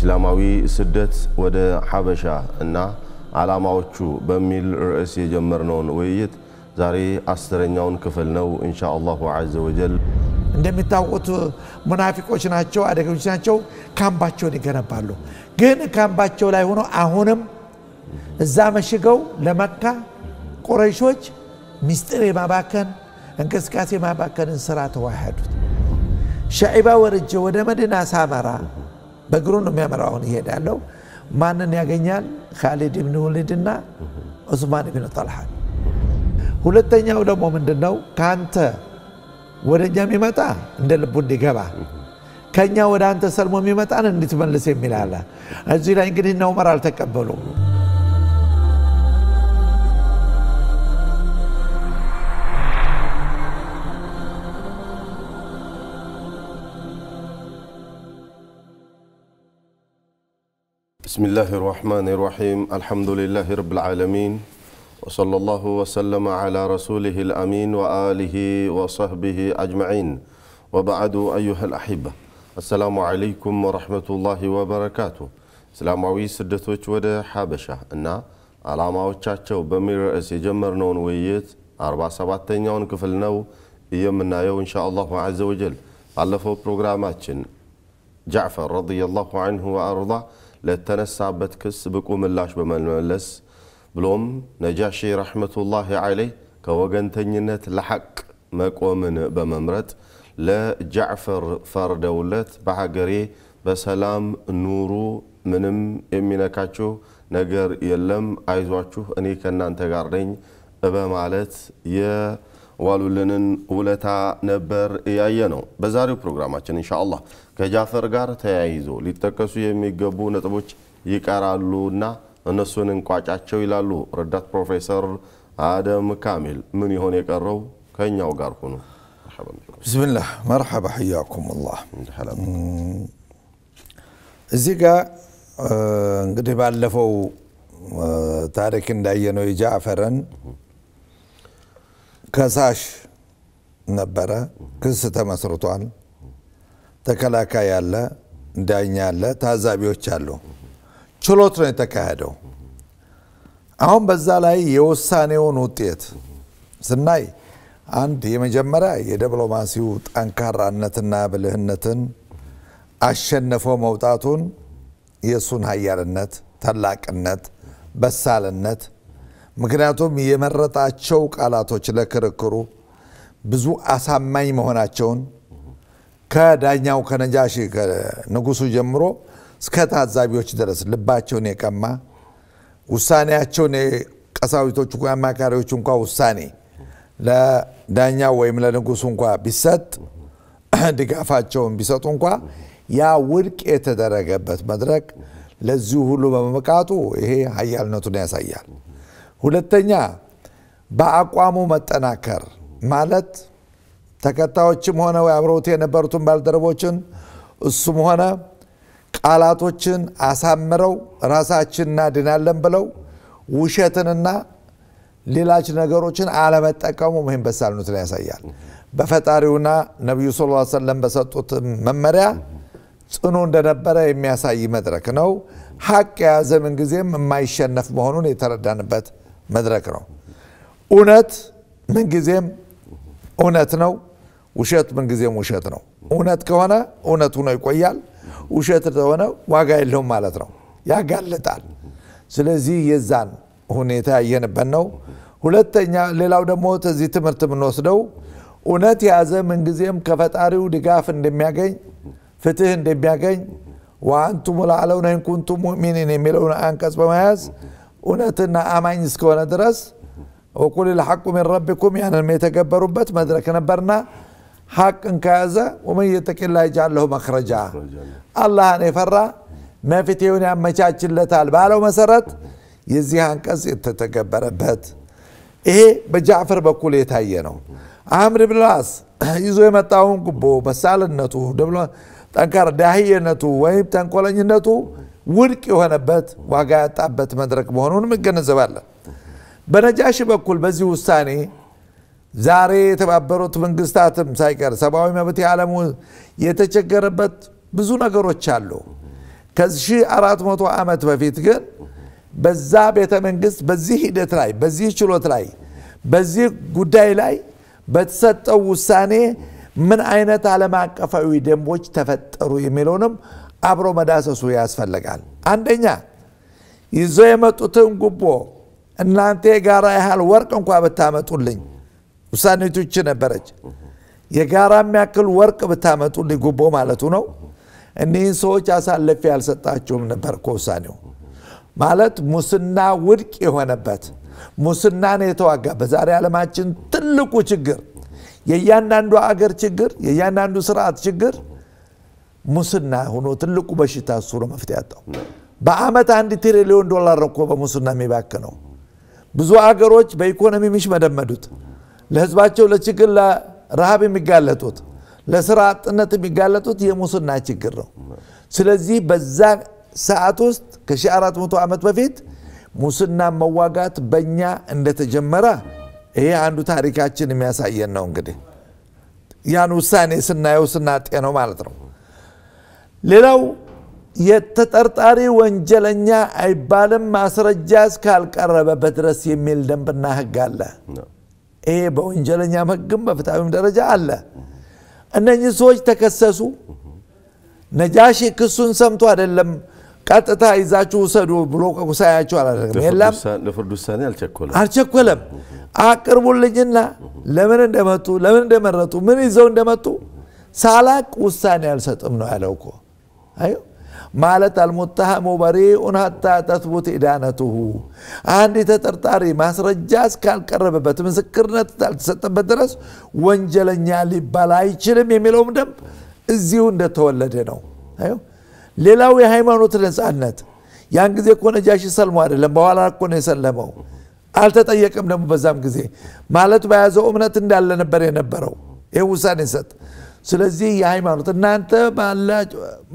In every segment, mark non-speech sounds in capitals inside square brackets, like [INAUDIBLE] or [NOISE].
እስላማዊ ስደት ወደ ሐበሻ እና ዓላማዎቹ በሚል ርዕስ የጀመርነውን ውይይት ዛሬ አስረኛውን ክፍል ነው። እንሻ አላሁ ዘ ወጀል እንደሚታወቁት ሙናፊቆች ናቸው፣ አደገኞች ናቸው። ካምባቸውን ይገነባሉ። ግን ካምባቸው ላይ ሆኖ አሁንም እዛ መሽገው ለመካ ቁረይሾች ሚስጢር የማባከን እንቅስቃሴ የማባከንን ስራ ተዋሃዱት። ሸዒባ ወርጄ ወደ መዲና ሳመራ በእግሩ ነው የሚያመራው። አሁን ይሄድ ያለው ማንን ያገኛል? ካሊድ ብን ወሊድና ዑስማን ብን ጠልሃን። ሁለተኛው ደግሞ ምንድን ነው? ከአንተ ወደ እኛ የሚመጣ እንደ ልቡ እንዲገባ ከእኛ ወደ አንተ ሰልሞ የሚመጣን እንድትመልስ የሚል አለ። እዚህ ላይ እንግዲህ እነ ዑመር አልተቀበሉም። بسم الله الرحمن الرحيم الحمد لله رب العالمين وصلى الله وسلم على رسوله الأمين وآله وصحبه أجمعين وبعد أيها الأحبة السلام عليكم ورحمة الله وبركاته سلام عوي سدتوش ودى حابشة أنا على ما وشاتشو بمير رئيس جمر نون ويت أربع سبعة تنيون كفل نو يمنا يو إن شاء الله عز وجل علفوا برنامجنا جعفر رضي الله عنه وأرضاه لتنسابت كس بكوم اللاش بمالملس بلوم نجاشي رحمة الله عليه كوغن تنينت لحق مكومن بممرت لجعفر فردولت بحقري بسلام نورو منم امينكاتشو نجر يلم عايز اني كنان تقارنين ابا مالت يا ዋሉልንን ውለታ ነበር እያየ ነው። በዛሬው ፕሮግራማችን እንሻ ከጃፈር ጋር ተያይዞ ሊጠቀሱ የሚገቡ ነጥቦች ይቀራሉና እነሱን እንቋጫቸው ይላሉ ረዳት ፕሮፌሰር አደም ካሚል። ምን ይሆን የቀረው? ከእኛው ጋር ሁኑ። ብስምላህ መርሓባ ሕያኩም እዚህ ጋር እንግዲህ ባለፈው ታሪክ እንዳየነው የጃፈረን ከሳሽ ነበረ። ክስ ተመስርቷል። ተከላካይ አለ፣ ዳኛ አለ፣ ታዛቢዎች አሉ። ችሎት ነው የተካሄደው። አሁን በዛ ላይ የውሳኔውን ውጤት ስናይ አንድ የመጀመሪያ የዲፕሎማሲው ጠንካራነትና ብልህነትን አሸነፎ መውጣቱን የእሱን ሀያልነት፣ ታላቅነት፣ በሳልነት ምክንያቱም የመረጣቸው ቃላቶች ለክርክሩ ብዙ አሳማኝ መሆናቸውን ከዳኛው ከነጃሺ ከንጉሱ ጀምሮ እስከ ታዛቢዎች ድረስ ልባቸውን የቀማ ውሳኔያቸውን የቀሳዊቶቹ አማካሪዎች እንኳ ውሳኔ ለዳኛው ወይም ለንጉሱ እንኳ ቢሰጥ ድጋፋቸውን ቢሰጡ እንኳ ያ ውድቅ የተደረገበት መድረክ ለዚሁ ሁሉ በመብቃቱ ይሄ ሀያልነቱን ያሳያል። ሁለተኛ በአቋሙ መጠናከር ማለት ተከታዮችም ሆነ አብረውት የነበሩትን ባልደረቦችን እሱም ሆነ ቃላቶችን አሳምረው ራሳችን እናድናለን ብለው ውሸትንና ሌላች ነገሮችን አለመጠቀሙ ይህም በሳልኑት ላይ ያሳያል። በፈጣሪውና ነቢዩ ስ ሰለም በሰጡት መመሪያ ጽኑ እንደነበረ የሚያሳይ መድረክ ነው። ሀቅ የያዘ ምንጊዜም የማይሸነፍ መሆኑን የተረዳንበት መድረክ ነው። እውነት ምንጊዜም እውነት ነው። ውሸት ምንጊዜም ውሸት ነው። እውነት ከሆነ እውነት ሆኖ ይቆያል። ውሸት ከሆነ ዋጋ የለውም ማለት ነው፣ ያጋልጣል። ስለዚህ የዛን ሁኔታ ያየንበት ነው። ሁለተኛ፣ ሌላው ደግሞ ከዚህ ትምህርት የምንወስደው እውነት የያዘ ምንጊዜም ከፈጣሪው ድጋፍ እንደሚያገኝ ፍትህ እንደሚያገኝ ወአንቱም ለዓለውነ ኢን ኩንቱም ሙእሚኒን የሚለውን አንቀጽ በመያዝ ونتنا أمين سكونا درس وقول الحق من ربكم يعني لم يتقبروا بات مدرك نبرنا حق انكازا ومن يتك الله يجعل له مخرجا الله أنا فرى ما في تيوني عم مشاكل لتال بالو مسرت يزيها انكاز يتتقبر بات ايه بجعفر بقول يتهينو عمرو بن العاص [CLEARS THROAT] يزو يمتعون قبو بسال النتو دبلو تنكر داهية النتو ويب تنكولن النتو ውድቅ የሆነበት ዋጋ ያጣበት መድረክ መሆኑንም እንገነዘባለን። በነጃሽ በኩል በዚህ ውሳኔ ዛሬ የተባበሩት መንግስታትም ሳይቀር ሰብአዊ መብት የዓለሙ የተቸገረበት ብዙ ነገሮች አሉ። ከ1400 ዓመት በፊት ግን በዛ ቤተ መንግስት በዚህ ሂደት ላይ በዚህ ችሎት ላይ በዚህ ጉዳይ ላይ በተሰጠው ውሳኔ ምን አይነት ዓለም አቀፋዊ ደንቦች ተፈጠሩ የሚለውንም አብሮ መዳሰሱ ያስፈልጋል። አንደኛ ይዘው የመጡትን ጉቦ እናንተ የጋራ ያህል ወርቅ እንኳ ብታመጡልኝ፣ ውሳኔቶች ነበረች። የጋራ የሚያክል ወርቅ ብታመጡልኝ ጉቦ ማለቱ ነው። እኒህን ሰዎች አሳልፌ ያልሰጣችሁም ነበር እኮ ውሳኔው ማለት ሙስና ውድቅ የሆነበት ሙስናን የተዋጋ በዛሬ ዓለማችን ትልቁ ችግር የእያንዳንዱ አገር ችግር የእያንዳንዱ ስርዓት ችግር ሙስና ሆኖ ትልቁ በሽታ እሱ ነው መፍትሄ ያጣው። በአመት አንድ ትሪሊዮን ዶላር እኮ በሙስና ነው ብዙ አገሮች በኢኮኖሚ የሚሽመደመዱት፣ ለህዝባቸው ለችግር ለረሃብ የሚጋለጡት፣ ለስራ አጥነት የሚጋለጡት የሙስና ችግር ነው። ስለዚህ በዛ ሰዓት ውስጥ ከ 400 ዓመት በፊት ሙስና መዋጋት በእኛ እንደተጀመረ ይሄ አንዱ ታሪካችን የሚያሳየን ነው። እንግዲህ ያን ውሳኔ ስናየው ነው ማለት ነው። ሌላው የተጠርጣሪ ወንጀለኛ አይባልም ማስረጃ እስካልቀረበበት ድረስ የሚል ደንብና ህግ አለ ይሄ በወንጀለኛም ህግም በፍትሐዊም ደረጃ አለ እነኚህ ሰዎች ተከሰሱ ነጃሺ ክሱን ሰምቶ አይደለም ቀጥታ ይዛችሁ ውሰዱ ብሎ ውሳያቸው አላደረግም የለም ለፍርድ ውሳኔ አልቸኮለም አልቸኮለም አቅርቡልኝና ለምን እንደመጡ ለምን እንደመረጡ ምን ይዘው እንደመጡ ሳላቅ ውሳኔ አልሰጥም ነው ያለው እኮ አዩ ማለት አልሙተሐሙ በሪኡን ሀታ ተስቡት ኢዳነቱሁ አንድ ተጠርጣሪ ማስረጃ እስካልቀረበበት ምስክርነት እስካልተሰጠበት ድረስ ወንጀለኛ ሊባል አይችልም የሚለውም ደንብ እዚሁ እንደተወለደ ነው ሌላው የሃይማኖት ነፃነት ያን ጊዜ እኮ ነጃሺ ሰልሞ አይደለም በኋላ እኮ ነው የሰለመው አልተጠየቀም ደግሞ በዛም ጊዜ ማለት በያዘው እምነት እንዳለ ነበር የነበረው ይህ ውሳኔ ሰጥ ስለዚህ የሃይማኖት እናንተ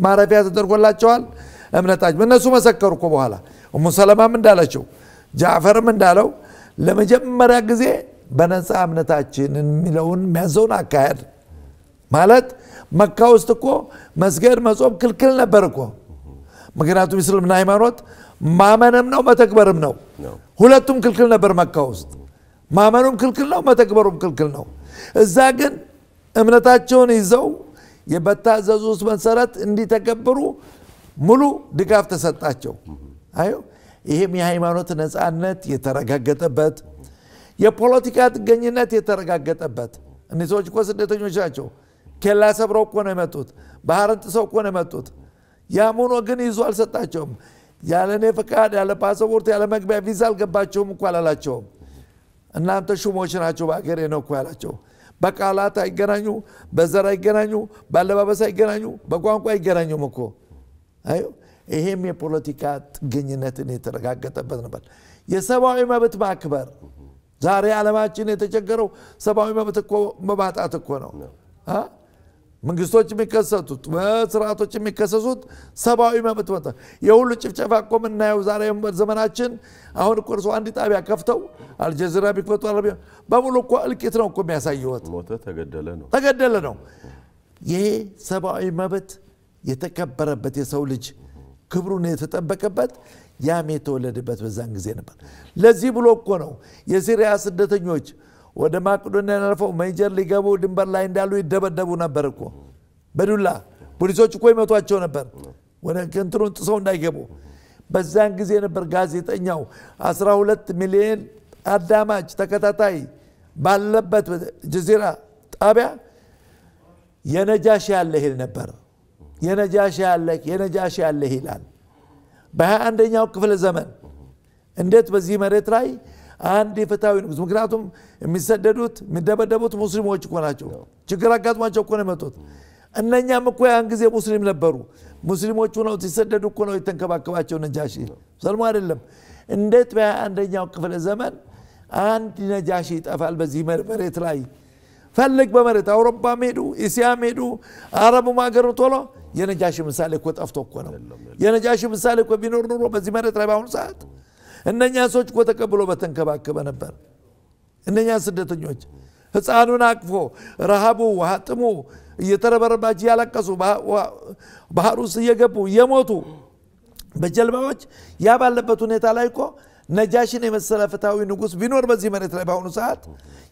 ማረፊያ ተደርጎላቸዋል እምነታቸው እነሱ መሰከሩ እኮ በኋላ እሙ ሰለማም እንዳለችው ጃዕፈርም እንዳለው ለመጀመሪያ ጊዜ በነፃ እምነታችን የሚለውን የሚያዘውን አካሄድ ማለት መካ ውስጥ እኮ መስገድ መጾም ክልክል ነበር እኮ ምክንያቱም እስልምና ሃይማኖት ማመንም ነው መተግበርም ነው ሁለቱም ክልክል ነበር መካ ውስጥ ማመኑም ክልክል ነው መተግበሩም ክልክል ነው እዛ ግን እምነታቸውን ይዘው በታዘዙት መሰረት እንዲተገብሩ ሙሉ ድጋፍ ተሰጣቸው። አዩ ይህም የሃይማኖት ነፃነት የተረጋገጠበት የፖለቲካ ጥገኝነት የተረጋገጠበት እኒህ ሰዎች እኮ ስደተኞች ናቸው። ኬላ ሰብረው እኮ ነው የመጡት። ባህርን ጥሰው እኮ ነው የመጡት። ያም ሆኖ ግን ይዞ አልሰጣቸውም። ያለ እኔ ፈቃድ፣ ያለ ፓስፖርት፣ ያለ መግቢያ ቪዛ አልገባቸውም እኮ አላላቸውም። እናንተ ሹሞች ናቸው በአገሬ ነው እኮ ያላቸው። በቃላት አይገናኙ፣ በዘር አይገናኙ፣ በአለባበስ አይገናኙ፣ በቋንቋ አይገናኙም እኮ አዩ። ይሄም የፖለቲካ ጥገኝነትን የተረጋገጠበት ነበር። የሰብአዊ መብት ማክበር ዛሬ ዓለማችን የተቸገረው ሰብአዊ መብት እኮ በማጣት እኮ ነው። መንግስቶች የሚከሰቱት ስርዓቶች የሚከሰሱት ሰብአዊ መብት መ የሁሉ ጭፍጨፋ እኮ የምናየው ዛሬ ዘመናችን አሁን እኮ እርሶ አንድ ጣቢያ ከፍተው አልጀዚራ ቢክፈቱ አረቢያ በሙሉ እኮ እልቂት ነው እኮ የሚያሳየወት ተገደለ ነው ተገደለ ነው ይሄ ሰብአዊ መብት የተከበረበት የሰው ልጅ ክብሩን የተጠበቀበት ያም የተወለድበት በዛን ጊዜ ነበር ለዚህ ብሎ እኮ ነው የሲሪያ ስደተኞች ወደ ማቅዶኒያ አልፈው ሜጀር ሊገቡ ድንበር ላይ እንዳሉ ይደበደቡ ነበር እኮ በዱላ ፖሊሶች እኮ ይመቷቸው ነበር እንትኑን ጥሰው እንዳይገቡ በዛን ጊዜ ነበር ጋዜጠኛው 12 ሚሊዮን አዳማጭ ተከታታይ ባለበት ጀዚራ ጣቢያ የነጃሽ ያለ ይል ነበር የነጃሽ ያለ የነጃሽ ያለ ይላል በ21ኛው ክፍለ ዘመን እንዴት በዚህ መሬት ላይ አንድ የፈታዊ ንጉስ። ምክንያቱም የሚሰደዱት የሚደበደቡት ሙስሊሞች እኮ ናቸው። ችግር አጋጥሟቸው እኮ ነው የመጡት። እነኛም እኮ ያን ጊዜ ሙስሊም ነበሩ። ሙስሊሞቹ ነው ሲሰደዱ እኮ ነው የተንከባከባቸው ነጃሺ። ሰልሞ አይደለም እንዴት አንደኛው ክፍለ ዘመን አንድ ነጃሺ ይጠፋል በዚህ መሬት ላይ ፈልግ በመሬት አውሮፓም ሄዱ፣ እስያም ሄዱ፣ አረቡም ሀገር ቶሎ የነጃሺ ምሳሌ እኮ ጠፍቶ እኮ ነው። የነጃሺ ምሳሌ እኮ ቢኖር ኑሮ በዚህ መሬት ላይ በአሁኑ ሰዓት እነኛ ሰዎች እኮ ተቀብሎ በተንከባከበ ነበር። እነኛ ስደተኞች ህፃኑን አቅፎ ረሃቡ ውሃ ጥሙ እየተረበረባቸው ያለቀሱ ባህር ውስጥ እየገቡ እየሞቱ በጀልባዎች ያ ባለበት ሁኔታ ላይ እኮ ነጃሽን የመሰለ ፍትሐዊ ንጉስ ቢኖር በዚህ መሬት ላይ በአሁኑ ሰዓት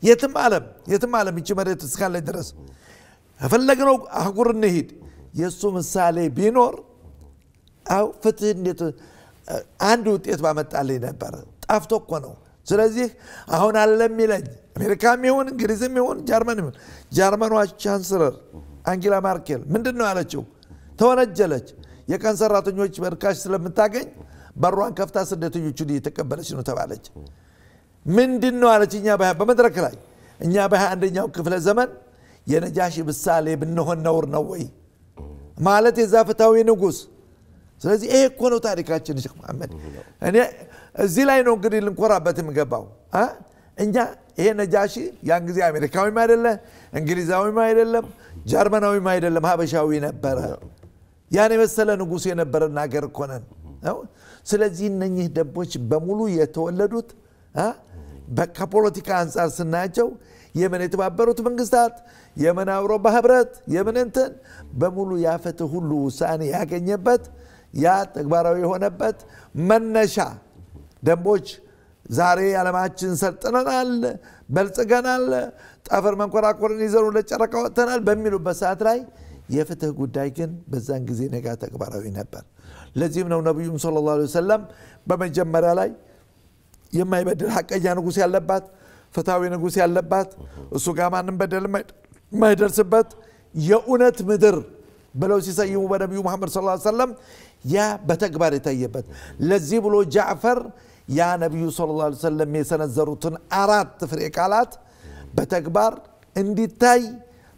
የትም ዓለም የትም ዓለም ይቺ መሬት እስካለች ድረስ የፈለግነው አህጉር እንሂድ የእሱ ምሳሌ ቢኖር አው ፍትህ እንዴት አንድ ውጤት ባመጣልኝ ነበር። ጠፍቶ እኮ ነው። ስለዚህ አሁን አለም ይለኝ አሜሪካም ይሁን እንግሊዝም ይሁን ጀርመን ይሁን ጀርመኗ ቻንስለር አንጌላ ማርኬል ምንድን ነው ያለችው? ተወነጀለች። የቀን ሰራተኞች በርካሽ ስለምታገኝ በሯን ከፍታ ስደተኞቹን እየተቀበለች ነው ተባለች። ምንድን ነው አለች? እኛ በመድረክ ላይ እኛ በ አንደኛው ክፍለ ዘመን የነጃሽ ምሳሌ ብንሆን ነውር ነው ወይ ማለት የዛ ፍታዊ ንጉስ ስለዚህ ይሄ እኮ ነው ታሪካችን ሼክ መሐመድ እኔ እዚህ ላይ ነው እንግዲህ ልንኮራበት የምገባው እኛ ይሄ ነጃሺ ያን ጊዜ አሜሪካዊም አይደለም እንግሊዛዊም አይደለም ጀርመናዊም አይደለም ሀበሻዊ ነበረ ያን የመሰለ ንጉሱ የነበረን ሀገር እኮነን ስለዚህ እነኚህ ደቦች በሙሉ የተወለዱት ከፖለቲካ አንጻር ስናያቸው የምን የተባበሩት መንግስታት የምን አውሮባ ህብረት የምን እንትን በሙሉ ያፈት ሁሉ ውሳኔ ያገኘበት ያ ተግባራዊ የሆነበት መነሻ ደንቦች ዛሬ ዓለማችን ሰልጥነናል፣ በልጽገናል፣ ጠፈር መንኮራኮርን ይዘሩ ለጨረቃ ወጥተናል በሚሉበት ሰዓት ላይ የፍትህ ጉዳይ ግን በዛን ጊዜ ነጋ ተግባራዊ ነበር። ለዚህም ነው ነቢዩም ስለ ላ ሰለም በመጀመሪያ ላይ የማይበድል ሀቀኛ ንጉሥ ያለባት ፍትሐዊ ንጉሥ ያለባት እሱ ጋር ማንም በደል የማይደርስበት የእውነት ምድር ብለው ሲሰይሙ በነቢዩ መሐመድ ስ ሰለም ያ በተግባር የታየበት ለዚህ ብሎ ጃዕፈር ያ ነቢዩ ስለ ላ ሰለም የሰነዘሩትን አራት ፍሬ ቃላት በተግባር እንዲታይ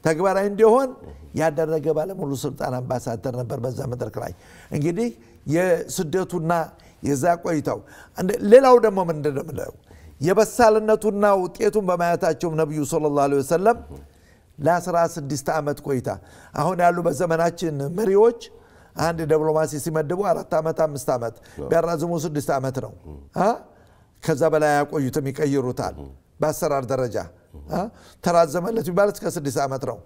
ተግባራዊ እንዲሆን ያደረገ ባለሙሉ ስልጣን አምባሳደር ነበር በዛ መድረክ ላይ እንግዲህ የስደቱና የዛ ቆይታው ሌላው ደግሞ ምንድን የበሳልነቱና ውጤቱን በማየታቸውም ነቢዩ ስለ ላ ወሰለም ለ16 ዓመት ቆይታ አሁን ያሉ በዘመናችን መሪዎች አንድ ዲፕሎማሲ ሲመድቡ አራት ዓመት አምስት ዓመት ቢያራዝሙ ስድስት ዓመት ነው። ከዛ በላይ ያቆዩት ይቀይሩታል። በአሰራር ደረጃ ተራዘመለት ቢባል እስከ ስድስት ዓመት ነው።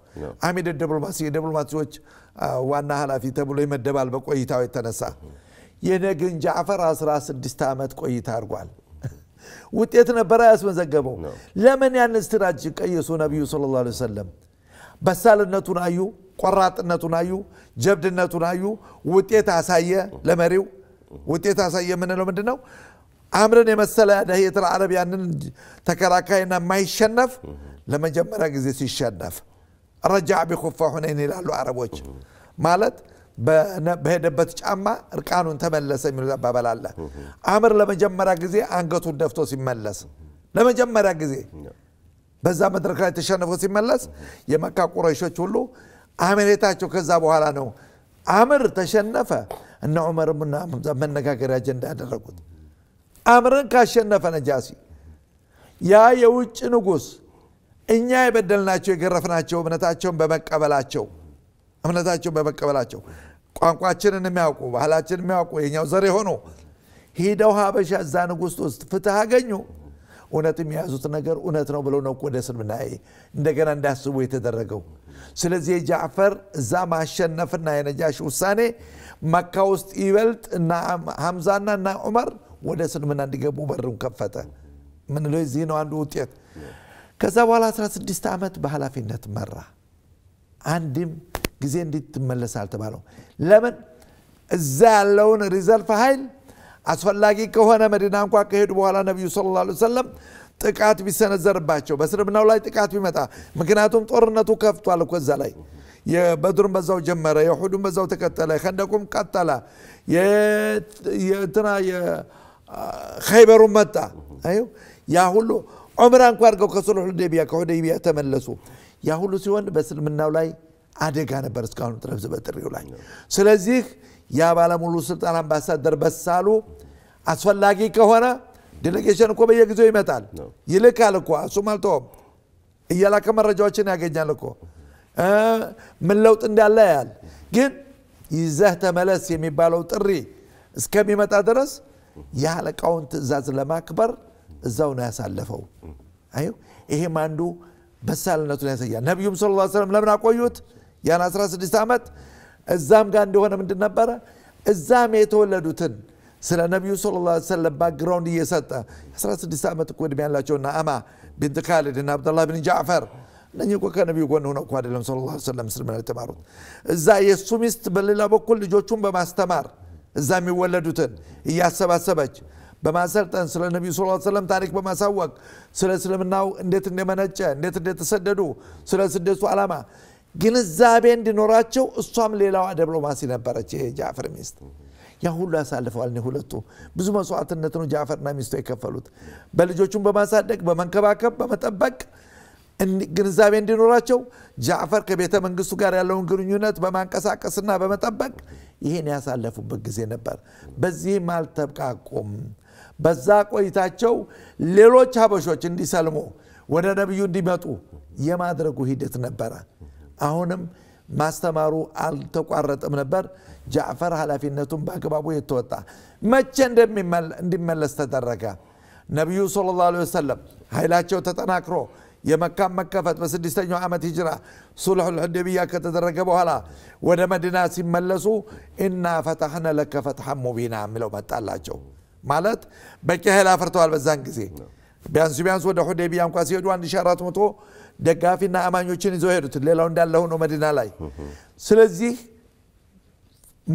አሚድ ዲፕሎማሲ የዲፕሎማሲዎች ዋና ኃላፊ ተብሎ ይመደባል በቆይታው የተነሳ የነግን ጃፈር 16 ዓመት ቆይታ አድርጓል። [LAUGHS] ውጤት ነበረ ያስመዘገበው። ለምን ያን ስትራጅ ቀየሱ? ነቢዩ ሰለላሁ ዐለይሂ ወሰለም በሳልነቱን አዩ። ቆራጥነቱን አዩ፣ ጀብድነቱን አዩ። ውጤት አሳየ። ለመሪው ውጤት አሳየ የምንለው ምንድን ነው? አምርን የመሰለ ደህየት አረብ ያንን ተከራካይና የማይሸነፍ ለመጀመሪያ ጊዜ ሲሸነፍ ረጃ ቢኩፋ ሁነይን ይላሉ አረቦች። ማለት በሄደበት ጫማ እርቃኑን ተመለሰ የሚሉት አባባል አለ። አምር ለመጀመሪያ ጊዜ አንገቱን ደፍቶ ሲመለስ ለመጀመሪያ ጊዜ በዛ መድረክ ላይ ተሸንፎ ሲመለስ የመካ ቁረይሾች ሁሉ አመኔታቸው ከዛ በኋላ ነው አምር ተሸነፈ እና ዑመር ብን አጀንዳ ያደረጉት አምርን ካሸነፈ ነጃሲ ያ የውጭ ንጉስ እኛ የበደልናቸው የገረፍናቸው እምነታቸውን በመቀበላቸው እምነታቸውን በመቀበላቸው ቋንቋችንን የሚያውቁ ባህላችን የሚያውቁ የኛው ዘር የሆኑ ሂደው ሀበሻ እዛ ንጉስ ውስጥ ፍትህ አገኙ እውነት የያዙት ነገር እውነት ነው ብለው ነው ወደ እስልምና እንደገና እንዳስቡ የተደረገው ስለዚህ የጃዕፈር እዛ ማሸነፍና የነጃሽ ውሳኔ መካ ውስጥ ይበልጥ እና ሐምዛና እና ዑመር ወደ ስልምና እንዲገቡ በሩን ከፈተ ምንለው ዚህ ነው አንዱ ውጤት ከዛ በኋላ 16 ዓመት በኃላፊነት መራ አንድም ጊዜ እንዲትመለስ አልተባለው ለምን እዛ ያለውን ሪዘርቭ ኃይል አስፈላጊ ከሆነ መዲና እንኳ ከሄዱ በኋላ ነቢዩ ስለ ላ ሰለም ጥቃት ቢሰነዘርባቸው በእስልምናው ላይ ጥቃት ቢመጣ ምክንያቱም ጦርነቱ ከፍቷል እኮ እዛ ላይ የበድሩን በዛው ጀመረ የሁዱን በዛው ተከተለ ከንደቁም ቀጠለ የእንትና የኸይበሩን መጣ አዩ ያ ሁሉ ዑምራ እንኳ አድርገው ከሱልሑ ዴቢያ ከሁዴቢያ ተመለሱ ያ ሁሉ ሲሆን በእስልምናው ላይ አደጋ ነበር እስካሁን ድረስ በጥሪው ላይ ስለዚህ ያ ባለሙሉ ስልጣን አምባሳደር በሳሉ አስፈላጊ ከሆነ ዴሌጌሽን እኮ በየጊዜው ይመጣል ይልካል እኮ እሱም አልተወም እየላከ መረጃዎችን ያገኛል እኮ ምን ለውጥ እንዳለ ያል ግን ይዘህ ተመለስ የሚባለው ጥሪ እስከሚመጣ ድረስ የአለቃውን ትእዛዝ ለማክበር እዛው ነው ያሳለፈው አዩ ይሄም አንዱ በሳልነቱን ያሳያል ነቢዩም ስለ ላ ስለም ለምን አቆዩት ያን 16 ዓመት እዛም ጋር እንደሆነ ምንድን ነበረ እዛም የተወለዱትን ስለ ነቢዩ ስ ላ ሰለም ባክግራውንድ እየሰጠ 16 ዓመት እኮ እድሜ ያላቸውና አማ ቢንት ካሊድ እና አብደላ ብን ጃዕፈር እነህ እኮ ከነቢዩ ጎን ሆነ እኳ አደለም ስለ ላ ሰለም ስልምና የተማሩት እዛ የእሱ ሚስት በሌላ በኩል ልጆቹን በማስተማር እዛ የሚወለዱትን እያሰባሰበች በማሰልጠን ስለ ነቢዩ ስ ሰለም ታሪክ በማሳወቅ ስለ እስልምናው እንዴት እንደመነጨ እንዴት እንደተሰደዱ ስለ ስደቱ ዓላማ ግንዛቤ እንዲኖራቸው እሷም ሌላዋ ዲፕሎማሲ ነበረች። ይሄ ጃፈር ሚስት ያ ሁሉ ያሳልፈዋል። ሁለቱ ብዙ መስዋዕትነት ነው ጃፈርና ሚስቱ የከፈሉት በልጆቹን በማሳደግ በመንከባከብ፣ በመጠበቅ ግንዛቤ እንዲኖራቸው ጃፈር ከቤተ መንግስቱ ጋር ያለውን ግንኙነት በማንቀሳቀስና በመጠበቅ ይሄን ያሳለፉበት ጊዜ ነበር። በዚህም አልተብቃቁም። በዛ ቆይታቸው ሌሎች ሀበሾች እንዲሰልሙ ወደ ነቢዩ እንዲመጡ የማድረጉ ሂደት ነበረ። አሁንም ማስተማሩ አልተቋረጥም ነበር ጃዕፈር ኃላፊነቱን በአግባቡ የተወጣ መቼ እንዲመለስ ተደረገ ነቢዩ ስለ ላሁ ወሰለም ኃይላቸው ተጠናክሮ የመካን መከፈት በስድስተኛው ዓመት ሂጅራ ሱልሑ ልሑዴብያ ከተደረገ በኋላ ወደ መዲና ሲመለሱ እና ፈታሕነ ለከ ፈትሐን ሙቢና የሚለው መጣላቸው ማለት በቂ ኃይል አፍርተዋል በዛን ጊዜ ቢያንስ ቢያንስ ወደ ሁዴቢያ እንኳ ሲሄዱ 1400 ደጋፊና አማኞችን ይዘው ሄዱት። ሌላው እንዳለ ሆኖ መዲና ላይ ስለዚህ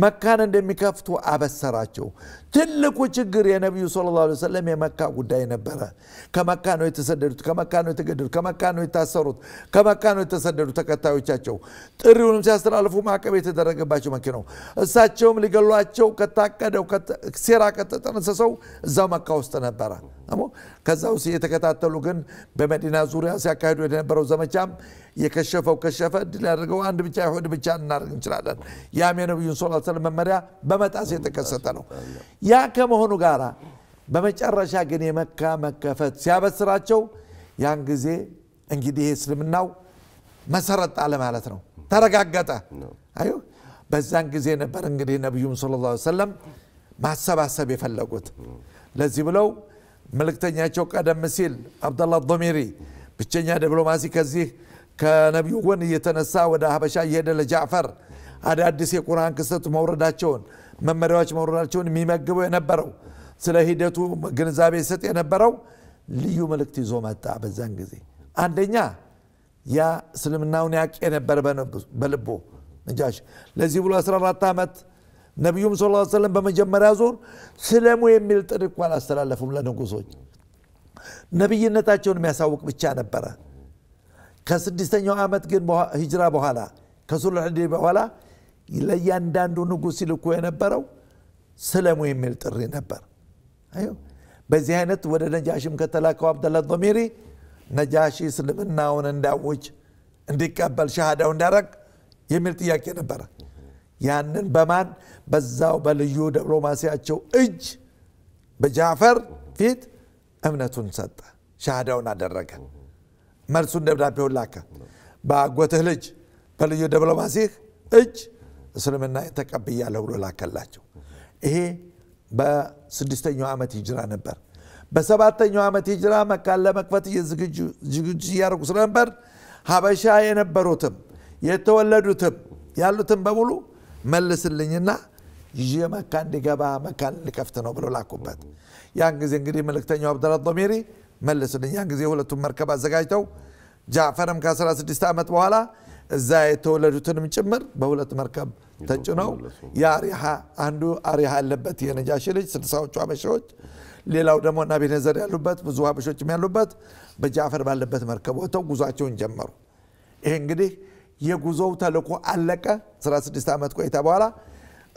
መካን እንደሚከፍቱ አበሰራቸው። ትልቁ ችግር የነቢዩ ሰለላሁ ዐለይሂ ወሰለም የመካ ጉዳይ ነበረ። ከመካ ነው የተሰደዱት፣ ከመካ ነው የተገደሉት፣ ከመካ ነው የታሰሩት፣ ከመካ ነው የተሰደዱት ከመካ ነው የተገደዱት ከመካ ነው የታሰሩት ከመካ ነው የተሰደዱት ተከታዮቻቸው ጥሪውንም ሲያስተላልፉ ማዕቀብ የተደረገባቸው መኪ ነው። እሳቸውም ሊገሏቸው ከታቀደው ሴራ ከተጠነሰሰው እዛው መካ ውስጥ ነበረ። ከዛ ውስጥ የተከታተሉ ግን በመዲና ዙሪያ ሲያካሂዱ የነበረው ዘመቻም የከሸፈው ከሸፈ ድል ያደርገው አንድ ብቻ ይሁድ ብቻ እናደርግ እንችላለን። ያም የነቢዩን ስ ስለ መመሪያ በመጣስ የተከሰተ ነው። ያ ከመሆኑ ጋር በመጨረሻ ግን የመካ መከፈት ሲያበስራቸው ያን ጊዜ እንግዲህ እስልምናው መሰረት አለ ማለት ነው። ተረጋገጠ። አዩ በዛን ጊዜ ነበር እንግዲህ ነቢዩም ስለ ላ ሰለም ማሰባሰብ የፈለጉት ለዚህ ብለው መልእክተኛቸው ቀደም ሲል አብደላ ዶሚሪ ብቸኛ ዲፕሎማሲ ከዚህ ከነቢዩ ጎን እየተነሳ ወደ ሀበሻ እየሄደ ለጃዕፈር አዳዲስ የቁርአን ክስተት መውረዳቸውን መመሪያዎች መውረዳቸውን የሚመግበው የነበረው ስለ ሂደቱ ግንዛቤ ይሰጥ የነበረው ልዩ መልእክት ይዞ መጣ። በዛን ጊዜ አንደኛ ያ እስልምናውን ያቅ የነበረ በልቦ ነጃሽ ለዚህ ብሎ 14 ዓመት ነቢዩም ስ ሰለም በመጀመሪያ ዙር ስለሙ የሚል ጥሪ እኳ አላስተላለፉም ለንጉሶች ነቢይነታቸውን የሚያሳውቅ ብቻ ነበረ ከስድስተኛው ዓመት ግን ሂጅራ በኋላ ከሱልሕ በኋላ ለእያንዳንዱ ንጉሥ ሲልኮ የነበረው ስለሙ የሚል ጥሪ ነበር በዚህ አይነት ወደ ነጃሽም ከተላከው አብደላ ዶሚሪ ነጃሺ እስልምናውን እንዳውጅ እንዲቀበል ሻሃዳው እንዳረግ የሚል ጥያቄ ነበረ ያንን በማን በዛው በልዩ ዲፕሎማሲያቸው እጅ በጃፈር ፊት እምነቱን ሰጠ፣ ሻሃዳውን አደረገ፣ መልሱን ደብዳቤውን ላከ። በአጎትህ ልጅ በልዩ ዲፕሎማሲህ እጅ እስልምና ተቀብያለሁ ብሎ ላከላቸው። ይሄ በስድስተኛው ዓመት ይጅራ ነበር። በሰባተኛው ዓመት ይጅራ መካን ለመክፈት ዝግጅ እያደረጉ ስለነበር ሀበሻ የነበሩትም የተወለዱትም ያሉትም በሙሉ መልስልኝና ይዤ መካ እንዲገባ መካን ልከፍት ነው ብሎ ላኩበት። ያን ጊዜ እንግዲህ መልክተኛው አብደላ ዶሜሪ መልስልኝ። ያን ጊዜ ሁለቱም መርከብ አዘጋጅተው ጃፈርም ከ16 ዓመት በኋላ እዛ የተወለዱትንም ጭምር በሁለት መርከብ ተጭነው የአሪሃ አንዱ አሪሃ ያለበት የነጃሽ ልጅ ስልሳዎቹ አበሻዎች ሌላው ደግሞ እና ቤነዘር ያሉበት ብዙ ሀበሾችም ያሉበት በጃፈር ባለበት መርከብ ወተው ጉዟቸውን ጀመሩ። ይሄ እንግዲህ የጉዞው ተልኮ አለቀ 16 ዓመት ቆይታ በኋላ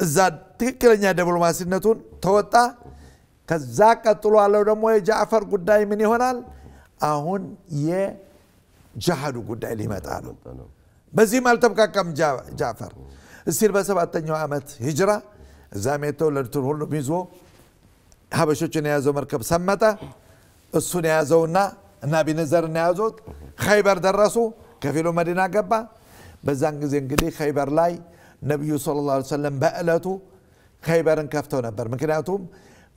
እዛ ትክክለኛ ዲፕሎማሲነቱን ተወጣ ከዛ ቀጥሎ አለው ደግሞ የጃፈር ጉዳይ ምን ይሆናል አሁን የጃሃዱ ጉዳይ ሊመጣ ነው በዚህም አልተብቃቃም ጃፈር እስቲል በሰባተኛው ዓመት ሂጅራ እዛ የተወለዱትን ሁሉም ይዞ ሀበሾችን የያዘው መርከብ ሰመጠ እሱን የያዘውና እና ቢነዘርን የያዙት ኸይበር ደረሱ ከፊሉ መዲና ገባ በዛን ጊዜ እንግዲህ ኸይበር ላይ ነቢዩ ስለ ላ ሰለም በዕለቱ ኸይበርን ከፍተው ነበር ምክንያቱም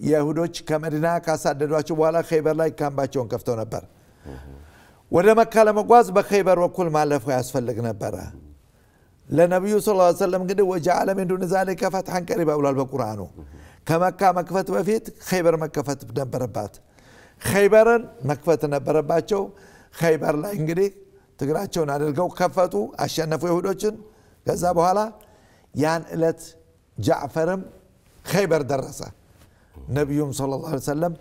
የይሁዶች ከመዲና ካሳደዷቸው በኋላ ኸይበር ላይ ካምባቸውን ከፍተው ነበር ወደ መካ ለመጓዝ በኸይበር በኩል ማለፍ ያስፈልግ ነበረ ለነቢዩ ስ ሰለም እንግዲህ ወጀዓለ ሚን ዱን ዛሊከ ፈትሐን ቀሪባ ብሏል በቁርአኑ ከመካ መክፈት በፊት ኸይበር መከፈት ነበረባት ኸይበርን መክፈት ነበረባቸው ኸይበር ላይ እንግዲህ ትግራቸውን አድርገው ከፈቱ፣ አሸነፉ ይሁዶችን። ከዛ በኋላ ያን እለት ጃዕፈርም ኸይበር ደረሰ። ነቢዩም ለ ላ ሰለም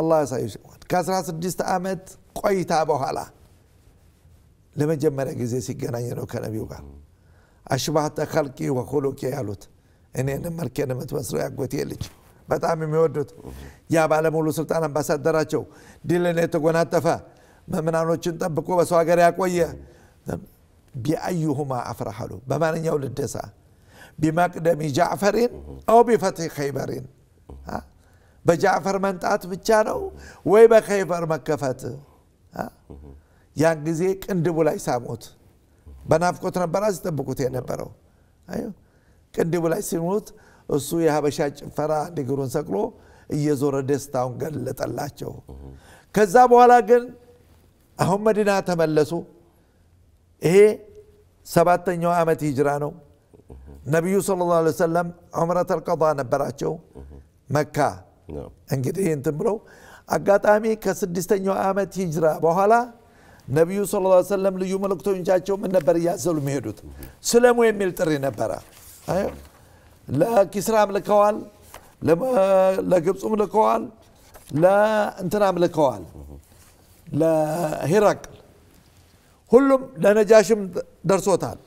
አላ ያሳይሽ ከ16 ዓመት ቆይታ በኋላ ለመጀመሪያ ጊዜ ሲገናኝ ነው ከነቢዩ ጋር አሽባህተ ከልቂ ወኹሉቂ ያሉት እኔን መልኬን የምትመስለው ያጎቴ ልጅ በጣም የሚወዱት ያ ባለሙሉ ስልጣን አምባሳደራቸው ድልን የተጎናጠፈ መምናኖችን ጠብቆ በሰው ሀገር ያቆየ ቢአዩሁማ አፍራሃሉ በማንኛው ልደሳ ቢመቅደሚ ጃዕፈሪን አው ቢፈትሒ ኸይበሪን በጃዕፈር መንጣት ብቻ ነው ወይ በኸይበር መከፈት ያን ጊዜ ቅንድቡ ላይ ሳሙት በናፍቆት ነበራ ሲጠብቁት የነበረው ቅንድቡ ላይ ሲሙት እሱ የሀበሻ ጭፈራ አንድ ሰቅሎ እየዞረ ደስታውን ገለጠላቸው ከዛ በኋላ ግን አሁን መዲና ተመለሱ። ይሄ ሰባተኛው ዓመት ሂጅራ ነው። ነቢዩ ሰለላሁ ዐለይሂ ወሰለም ዑምረተል ቀዷ ነበራቸው መካ። እንግዲህ እንትን ብለው አጋጣሚ ከስድስተኛው ዓመት ሂጅራ በኋላ ነቢዩ ሰለላሁ ዐለይሂ ወሰለም ልዩ መልእክተኞቻቸው ምን ነበር እያዘሉ የሚሄዱት? ስለሙ የሚል ጥሪ ነበረ። ለኪስራም ልከዋል፣ ለግብፁም ልከዋል፣ ለእንትናም ልከዋል። ለሂራቅል ሁሉም ለነጃሽም ደርሶታል።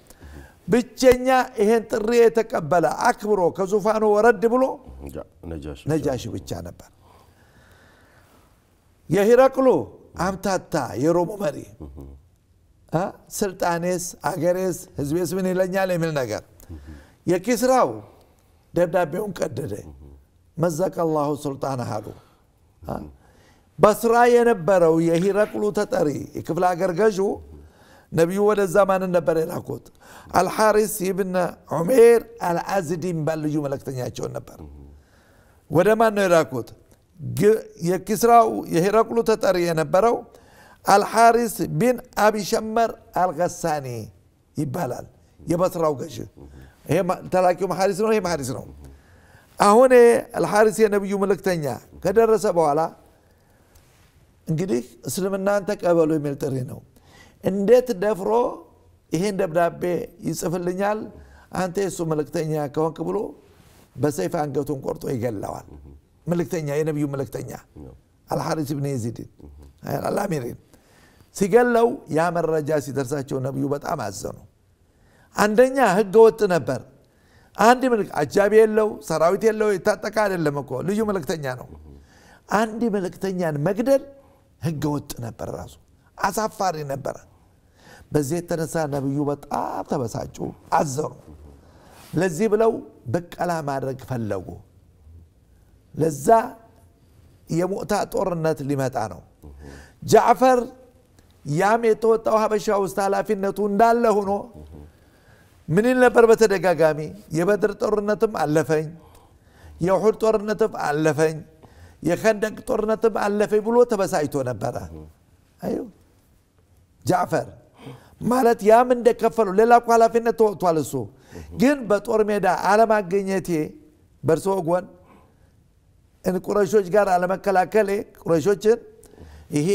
ብቸኛ ይሄን ጥሪ የተቀበለ አክብሮ ከዙፋኑ ወረድ ብሎ ነጃሽ ብቻ ነበር። የሂረቅሉ አምታታ የሮሙ መሪ ስልጣኔስ፣ አገሬስ፣ ህዝቤስ ምን ይለኛል የሚል ነገር የኪስራው ደብዳቤውን ቀደደ መዘቀ አላሁ ሱልጣን አሉ በስራ የነበረው የሂረቅሉ ተጠሪ የክፍለ ሀገር ገዥ ነቢዩ ወደዛ ማንን ነበር የላኩት? አልሐሪስ ይብነ ዑሜር አልአዝዲ የሚባል ልዩ መለክተኛቸውን ነበር። ወደ ማን ነው የላኩት? የኪስራው የሂረቅሉ ተጠሪ የነበረው አልሐሪስ ቢን አቢሸመር አልገሳኒ ይባላል። የበስራው ገዥ ተላኪው መሐሪስ ነው። ይሄ መሐሪስ ነው። አሁን አልሐሪስ የነቢዩ መልእክተኛ ከደረሰ በኋላ እንግዲህ እስልምናን ተቀበሉ የሚል ጥሪ ነው እንዴት ደፍሮ ይሄን ደብዳቤ ይጽፍልኛል አንተ የእሱ መልእክተኛ ከሆንክ ብሎ በሰይፍ አንገቱን ቆርጦ ይገለዋል መልእክተኛ የነቢዩ መልእክተኛ አልሐሪስ ብን የዚድን አላሚሪን ሲገለው ያ መረጃ ሲደርሳቸው ነቢዩ በጣም አዘኑ አንደኛ ህገ ወጥ ነበር አንድ ምልክ አጃቢ የለው ሰራዊት የለው የታጠቀ አይደለም እኮ ልዩ መልእክተኛ ነው አንድ መልእክተኛን መግደል ህገ ወጥ ነበር ራሱ አሳፋሪ ነበረ በዚህ የተነሳ ነቢዩ በጣም ተበሳጩ አዘኑ ለዚህ ብለው በቀላ ማድረግ ፈለጉ ለዛ የሙእታ ጦርነት ሊመጣ ነው ጃዕፈር ያም የተወጣው ሀበሻ ውስጥ ኃላፊነቱ እንዳለ ሆኖ ምን ይል ነበር በተደጋጋሚ የበድር ጦርነትም አለፈኝ የውሑድ ጦርነትም አለፈኝ የከንደቅ ጦርነትም አለፈ ብሎ ተበሳጭቶ ነበረ። አዩ ጃዕፈር ማለት ያም እንደከፈለው ሌላ እኮ ኃላፊነት ተወጥቷል። እሱ ግን በጦር ሜዳ አለማገኘቴ በእርሶ ጎን ቁረሾች ጋር አለመከላከሌ ቁረሾችን ይሄ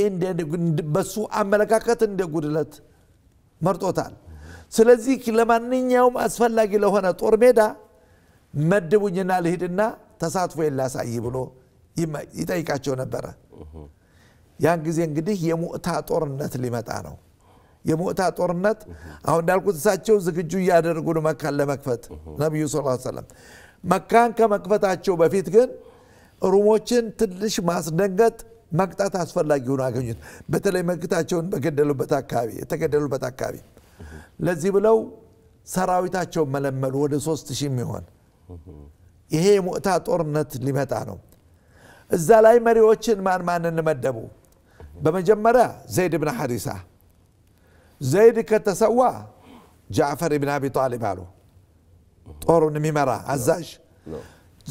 በሱ አመለካከት እንደ ጉድለት መርጦታል። ስለዚህ ለማንኛውም አስፈላጊ ለሆነ ጦር ሜዳ መድቡኝና ልሂድና ተሳትፎ የላሳይ ብሎ ይጠይቃቸው ነበረ። ያን ጊዜ እንግዲህ የሙእታ ጦርነት ሊመጣ ነው። የሙእታ ጦርነት አሁን እንዳልኩት እሳቸው ዝግጁ እያደረጉ ነው መካን ለመክፈት ነቢዩ ስ ሰለም። መካን ከመክፈታቸው በፊት ግን ሩሞችን ትንሽ ማስደንገጥ መቅጣት አስፈላጊ ሆኖ አገኙት። በተለይ መግታቸውን በገደሉበት አካባቢ የተገደሉበት አካባቢ ለዚህ ብለው ሰራዊታቸውን መለመሉ ወደ ሶስት ሺህ የሚሆን ይሄ የሙእታ ጦርነት ሊመጣ ነው። እዛ ላይ መሪዎችን ማን ማን እንመደቡ? በመጀመሪያ ዘይድ ብን ሐሪሳ ዘይድ ከተሰዋ ጃዕፈር ብን አቢ ጣሊብ አሉ ጦሩን የሚመራ አዛዥ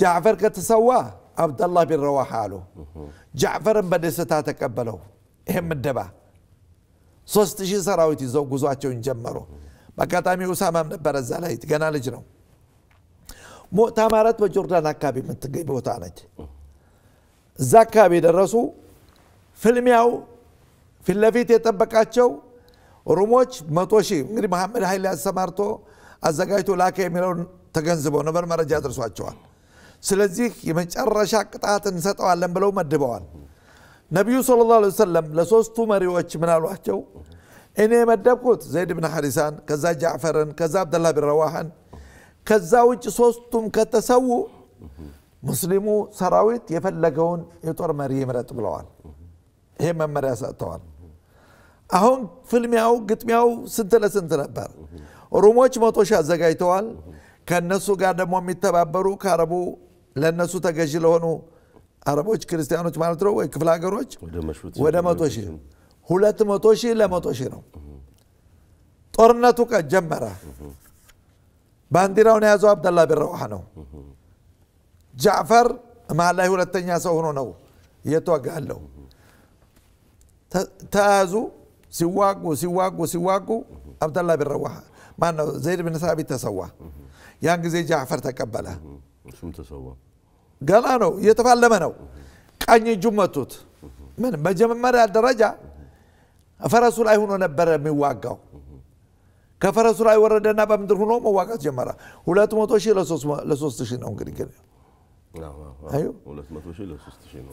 ጃዕፈር ከተሰዋ አብደላህ ብን ረዋሓ አሉ ጃዕፈርን በደስታ ተቀበለው ይህም ምደባ ሶስት ሺህ ሰራዊት ይዘው ጉዟቸውን ጀመሩ በአጋጣሚ ኡሳማም ነበር እዛ ላይ ገና ልጅ ነው ሙዕታ ማለት በጆርዳን አካባቢ የምትገኝ ቦታ ነች እዛ አካባቢ የደረሱ ፍልሚያው ፊት ለፊት የጠበቃቸው ሩሞች መቶ ሺህ እንግዲህ መሐመድ ኃይል ያሰማርቶ አዘጋጅቶ ላከ የሚለውን ተገንዝበው ነበር። መረጃ ደርሷቸዋል። ስለዚህ የመጨረሻ ቅጣት እንሰጠዋለን ብለው መድበዋል። ነቢዩ ሰለላሁ ዐለይሂ ወሰለም ለሶስቱ መሪዎች ምን አሏቸው? እኔ የመደብኩት ዘይድ ብን ሐሪሳን፣ ከዛ ጃዕፈርን፣ ከዛ አብደላህ ብን ረዋሃን ከዛ ውጭ ሶስቱም ከተሰዉ ሙስሊሙ ሰራዊት የፈለገውን የጦር መሪ ይምረጥ ብለዋል። ይሄ መመሪያ ሰጥተዋል። አሁን ፍልሚያው ግጥሚያው ስንት ለስንት ነበር? ሩሞች መቶ አዘጋጅተዋል። ከእነሱ ጋር ደግሞ የሚተባበሩ ከአረቡ ለእነሱ ተገዥ ለሆኑ አረቦች ክርስቲያኖች ማለት ነው ወይ ክፍለ ሀገሮች ወደ መቶ ሺ ሁለት መቶ ሺህ ለመቶ ሺህ ነው። ጦርነቱ ጀመረ። ባንዲራውን የያዘው አብደላ ቢን ነው። ጃዕፈር መሀል ላይ ሁለተኛ ሰው ሆኖ ነው እየተዋጋለው። ተያዙ። ሲዋጉ ሲዋጉ ሲዋጉ አብደላ ቢን ረዋሓ ማን ዘይድ ብን ሳቢት ተሰዋ። ያን ጊዜ ጃዕፈር ተቀበለ። ገና ነው እየተፋለመ ነው። ቀኝ እጁ መቱት። ምን መጀመሪያ ደረጃ ፈረሱ ላይ ሆኖ ነበረ የሚዋጋው። ከፈረሱ ላይ ወረደና በምድር ሆኖ መዋጋት ጀመረ። ሁለት መቶ ሺህ ለሶስት ሺህ ነው እንግዲህ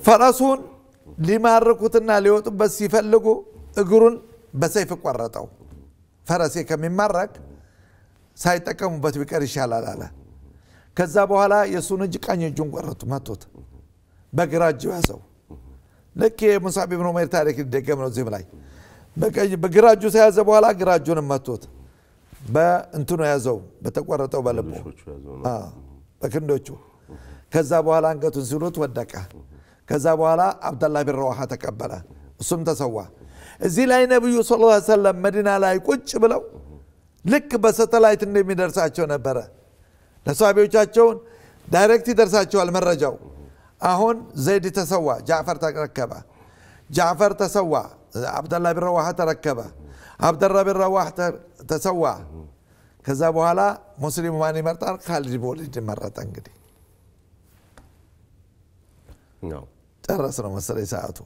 ፈረሱን ሊማርኩትና ሊወጡበት ሲፈልጉ እግሩን በሰይፍ ቆረጠው። ፈረሴ ከሚማረክ ሳይጠቀሙበት ቢቀር ይሻላል አለ። ከዛ በኋላ የእሱን እጅ ቀኝ እጁን ቆረጡ፣ መቱት። በግራ እጁ ያዘው። ልክ የሙሳብ ብን ዑመይር ታሪክ ሊደገም ነው እዚህም ላይ በግራ እጁ ተያዘ በኋላ ግራ እጁንም መቱት። በእንትኑ ያዘው፣ በተቆረጠው በልቡ በክንዶቹ ከዛ በኋላ አንገቱን ሲሉት ወደቀ። ከዛ በኋላ አብደላ ቢን ረዋሃ ተቀበለ፣ እሱም ተሰዋ። እዚህ ላይ ነቢዩ ስለ ላ ሰለም መዲና ላይ ቁጭ ብለው ልክ በሰተላይት እንደሚደርሳቸው ነበረ ለሳቢዎቻቸውን ዳይሬክት ይደርሳቸዋል መረጃው። አሁን ዘይድ ተሰዋ፣ ጃፈር ተረከበ። ጃፈር ተሰዋ፣ አብደላ ቢን ረዋሃ ተረከበ። አብደላ ቢን ረዋሃ ተሰዋ። ከዛ በኋላ ሙስሊሙ ማን ይመርጣል? ካልድ ቦሊድ መረጠ እንግዲህ ጨረስ ነው መሰለኝ ሰዓቱ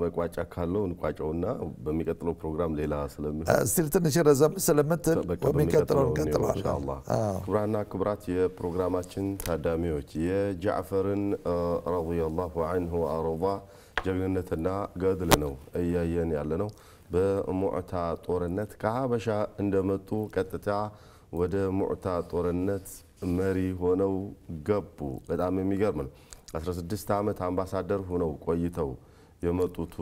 መቋጫ ካለው እንቋጨውና በሚቀጥለው ፕሮግራም ሌላ ስለሚሆን ትንሽ ረዘም ስለምትል በሚቀጥለው እንቀጥለዋለን። ክብራና ክብራት የፕሮግራማችን ታዳሚዎች የጃዕፈርን ረዲየላሁ አንሁ አርባ ጀግንነትና ገድል ነው እያየን ያለ ነው። በሙዕታ ጦርነት ከሀበሻ እንደመጡ ቀጥታ ወደ ሙዕታ ጦርነት መሪ ሆነው ገቡ። በጣም የሚገርም ነው። 16 ዓመት አምባሳደር ሆነው ቆይተው የመጡቱ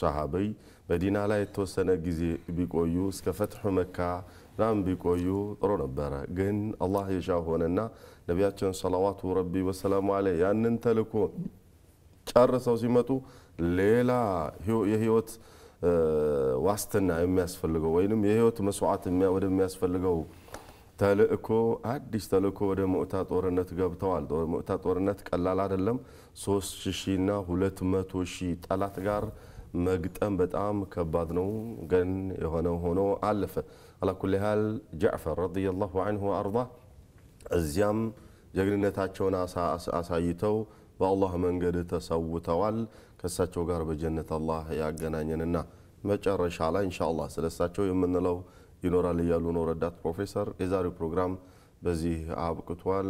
ሰሃበይ መዲና ላይ የተወሰነ ጊዜ ቢቆዩ እስከ ፈትሑ መካ ምናምን ቢቆዩ ጥሩ ነበረ። ግን አላህ የሻ ሆነና ነቢያችን ሰላዋቱ ረቢ ወሰላሙ አለ ያንን ተልእኮ ጨርሰው ሲመጡ ሌላ የህይወት ዋስትና የሚያስፈልገው ወይም የህይወት መስዋዕት ወደሚያስፈልገው ተልእኮ አዲስ ተልእኮ ወደ ሙዕታ ጦርነት ገብተዋል። ሙዕታ ጦርነት ቀላል አይደለም። ሶስት ሺህና 200 ሺ ሺህ ጠላት ጋር መግጠም በጣም ከባድ ነው። ግን የሆነ ሆኖ አለፈ። አላኩል ያህል ጃዕፈር ረዲየላሁ አንሁ አርዳ እዚያም ጀግንነታቸውን አሳይተው በአላህ መንገድ ተሰውተዋል። ከእሳቸው ጋር በጀነት አላህ ያገናኘንና መጨረሻ ላይ እንሻ አላህ የምንለው ይኖራል እያሉ ነው ረዳት ፕሮፌሰር። የዛሬው ፕሮግራም በዚህ አብቅቷል።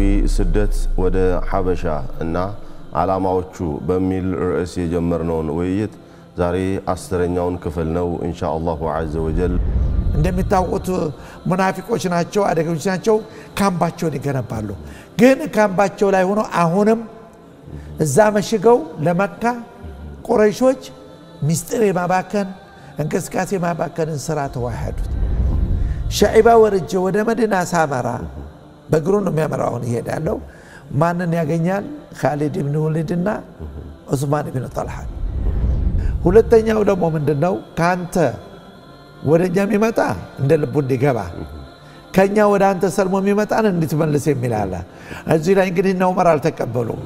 የሰላማዊ ስደት ወደ ሀበሻ እና ዓላማዎቹ በሚል ርዕስ የጀመርነውን ውይይት ዛሬ አስረኛውን ክፍል ነው። እንሻ አላሁ አዘ ወጀል እንደሚታወቁት ሙናፊቆች ናቸው፣ አደገኞች ናቸው። ካምባቸውን ይገነባሉ። ግን ካምባቸው ላይ ሆኖ አሁንም እዛ መሽገው ለመካ ቁረይሾች ሚስጢር የማባከን እንቅስቃሴ ማባከንን ስራ ተዋሃዱት። ሻዒባ ወርጄ ወደ መዲና ሳመራ በእግሩ ነው የሚያመራው። አሁን ይሄድ ያለው ማንን ያገኛል? ካሊድ ብን ወሊድና ዑስማን ብን ጠልሓ። ሁለተኛው ደግሞ ምንድን ነው? ከአንተ ወደ እኛ የሚመጣ እንደ ልቡ እንዲገባ ከእኛ ወደ አንተ ሰልሞ የሚመጣን እንድትመልስ የሚል አለ። እዚህ ላይ እንግዲህ እነ ዑመር አልተቀበሉም።